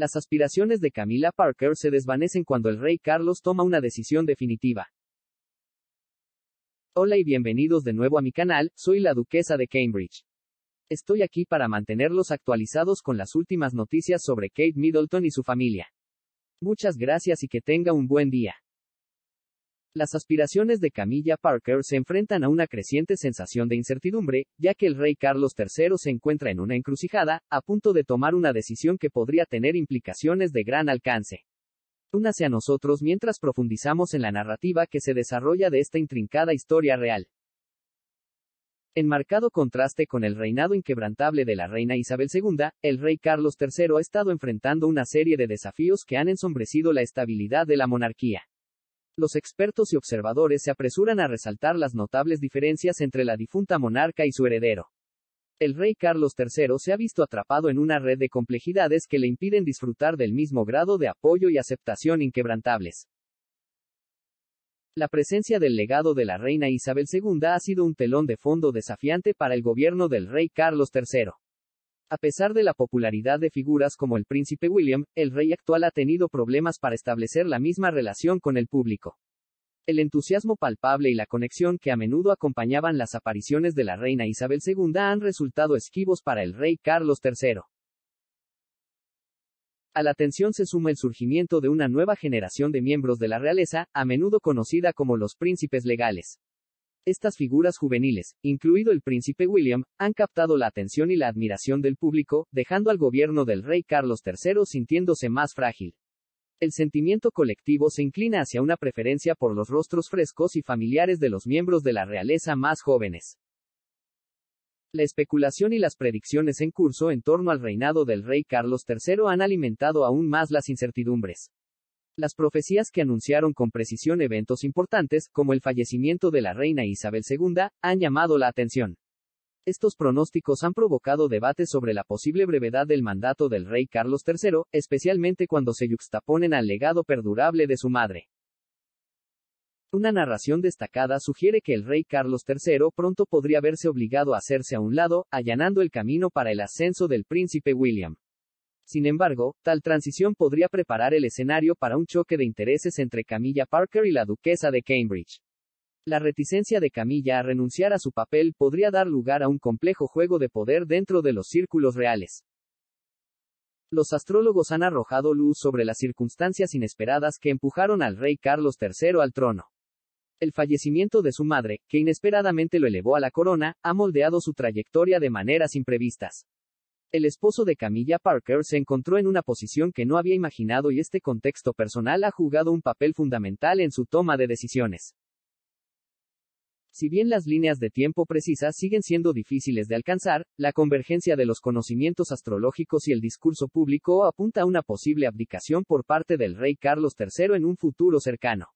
Las aspiraciones de Camila Parker se desvanecen cuando el rey Carlos toma una decisión definitiva. Hola y bienvenidos de nuevo a mi canal, soy la duquesa de Cambridge. Estoy aquí para mantenerlos actualizados con las últimas noticias sobre Kate Middleton y su familia. Muchas gracias y que tenga un buen día. Las aspiraciones de Camilla Parker se enfrentan a una creciente sensación de incertidumbre, ya que el rey Carlos III se encuentra en una encrucijada, a punto de tomar una decisión que podría tener implicaciones de gran alcance. Únase a nosotros mientras profundizamos en la narrativa que se desarrolla de esta intrincada historia real. En marcado contraste con el reinado inquebrantable de la reina Isabel II, el rey Carlos III ha estado enfrentando una serie de desafíos que han ensombrecido la estabilidad de la monarquía los expertos y observadores se apresuran a resaltar las notables diferencias entre la difunta monarca y su heredero. El rey Carlos III se ha visto atrapado en una red de complejidades que le impiden disfrutar del mismo grado de apoyo y aceptación inquebrantables. La presencia del legado de la reina Isabel II ha sido un telón de fondo desafiante para el gobierno del rey Carlos III. A pesar de la popularidad de figuras como el príncipe William, el rey actual ha tenido problemas para establecer la misma relación con el público. El entusiasmo palpable y la conexión que a menudo acompañaban las apariciones de la reina Isabel II han resultado esquivos para el rey Carlos III. A la atención se suma el surgimiento de una nueva generación de miembros de la realeza, a menudo conocida como los príncipes legales. Estas figuras juveniles, incluido el príncipe William, han captado la atención y la admiración del público, dejando al gobierno del rey Carlos III sintiéndose más frágil. El sentimiento colectivo se inclina hacia una preferencia por los rostros frescos y familiares de los miembros de la realeza más jóvenes. La especulación y las predicciones en curso en torno al reinado del rey Carlos III han alimentado aún más las incertidumbres. Las profecías que anunciaron con precisión eventos importantes, como el fallecimiento de la reina Isabel II, han llamado la atención. Estos pronósticos han provocado debates sobre la posible brevedad del mandato del rey Carlos III, especialmente cuando se yuxtaponen al legado perdurable de su madre. Una narración destacada sugiere que el rey Carlos III pronto podría verse obligado a hacerse a un lado, allanando el camino para el ascenso del príncipe William. Sin embargo, tal transición podría preparar el escenario para un choque de intereses entre Camilla Parker y la duquesa de Cambridge. La reticencia de Camilla a renunciar a su papel podría dar lugar a un complejo juego de poder dentro de los círculos reales. Los astrólogos han arrojado luz sobre las circunstancias inesperadas que empujaron al rey Carlos III al trono. El fallecimiento de su madre, que inesperadamente lo elevó a la corona, ha moldeado su trayectoria de maneras imprevistas. El esposo de Camilla Parker se encontró en una posición que no había imaginado y este contexto personal ha jugado un papel fundamental en su toma de decisiones. Si bien las líneas de tiempo precisas siguen siendo difíciles de alcanzar, la convergencia de los conocimientos astrológicos y el discurso público apunta a una posible abdicación por parte del rey Carlos III en un futuro cercano.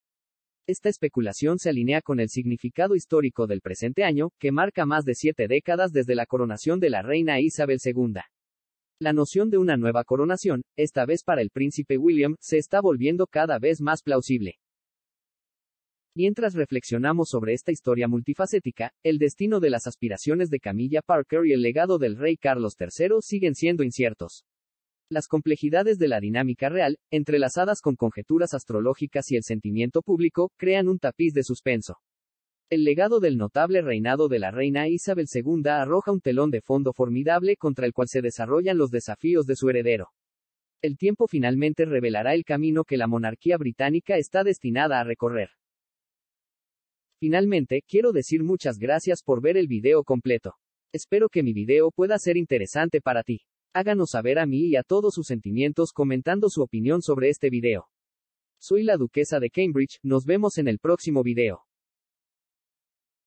Esta especulación se alinea con el significado histórico del presente año, que marca más de siete décadas desde la coronación de la reina Isabel II. La noción de una nueva coronación, esta vez para el príncipe William, se está volviendo cada vez más plausible. Mientras reflexionamos sobre esta historia multifacética, el destino de las aspiraciones de Camilla Parker y el legado del rey Carlos III siguen siendo inciertos. Las complejidades de la dinámica real, entrelazadas con conjeturas astrológicas y el sentimiento público, crean un tapiz de suspenso. El legado del notable reinado de la reina Isabel II arroja un telón de fondo formidable contra el cual se desarrollan los desafíos de su heredero. El tiempo finalmente revelará el camino que la monarquía británica está destinada a recorrer. Finalmente, quiero decir muchas gracias por ver el video completo. Espero que mi video pueda ser interesante para ti. Háganos saber a mí y a todos sus sentimientos comentando su opinión sobre este video. Soy la duquesa de Cambridge, nos vemos en el próximo video.